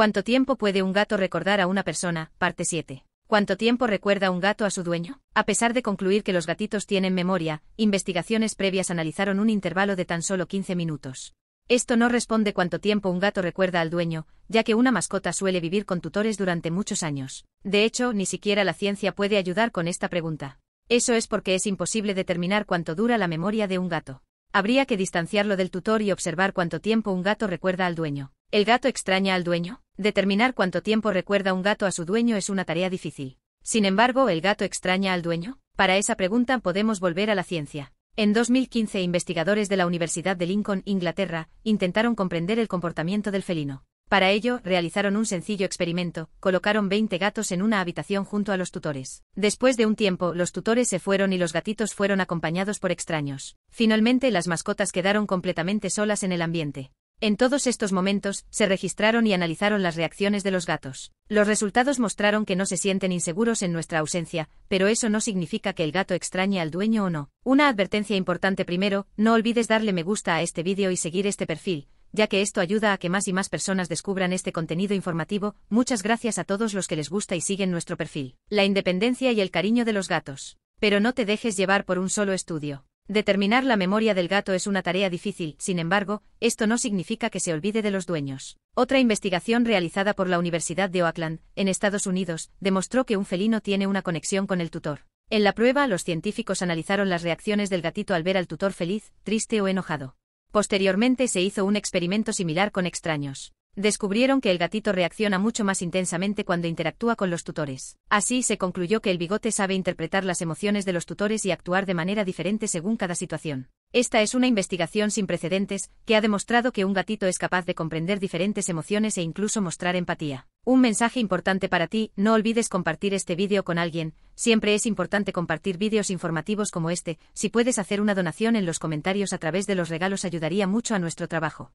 ¿Cuánto tiempo puede un gato recordar a una persona? Parte 7. ¿Cuánto tiempo recuerda un gato a su dueño? A pesar de concluir que los gatitos tienen memoria, investigaciones previas analizaron un intervalo de tan solo 15 minutos. Esto no responde cuánto tiempo un gato recuerda al dueño, ya que una mascota suele vivir con tutores durante muchos años. De hecho, ni siquiera la ciencia puede ayudar con esta pregunta. Eso es porque es imposible determinar cuánto dura la memoria de un gato. Habría que distanciarlo del tutor y observar cuánto tiempo un gato recuerda al dueño. ¿El gato extraña al dueño? Determinar cuánto tiempo recuerda un gato a su dueño es una tarea difícil. Sin embargo, ¿el gato extraña al dueño? Para esa pregunta podemos volver a la ciencia. En 2015, investigadores de la Universidad de Lincoln, Inglaterra, intentaron comprender el comportamiento del felino. Para ello, realizaron un sencillo experimento, colocaron 20 gatos en una habitación junto a los tutores. Después de un tiempo, los tutores se fueron y los gatitos fueron acompañados por extraños. Finalmente, las mascotas quedaron completamente solas en el ambiente. En todos estos momentos, se registraron y analizaron las reacciones de los gatos. Los resultados mostraron que no se sienten inseguros en nuestra ausencia, pero eso no significa que el gato extrañe al dueño o no. Una advertencia importante primero, no olvides darle me gusta a este vídeo y seguir este perfil, ya que esto ayuda a que más y más personas descubran este contenido informativo, muchas gracias a todos los que les gusta y siguen nuestro perfil. La independencia y el cariño de los gatos. Pero no te dejes llevar por un solo estudio. Determinar la memoria del gato es una tarea difícil, sin embargo, esto no significa que se olvide de los dueños. Otra investigación realizada por la Universidad de Oakland, en Estados Unidos, demostró que un felino tiene una conexión con el tutor. En la prueba, los científicos analizaron las reacciones del gatito al ver al tutor feliz, triste o enojado. Posteriormente se hizo un experimento similar con extraños. Descubrieron que el gatito reacciona mucho más intensamente cuando interactúa con los tutores. Así se concluyó que el bigote sabe interpretar las emociones de los tutores y actuar de manera diferente según cada situación. Esta es una investigación sin precedentes, que ha demostrado que un gatito es capaz de comprender diferentes emociones e incluso mostrar empatía. Un mensaje importante para ti, no olvides compartir este vídeo con alguien, siempre es importante compartir vídeos informativos como este, si puedes hacer una donación en los comentarios a través de los regalos ayudaría mucho a nuestro trabajo.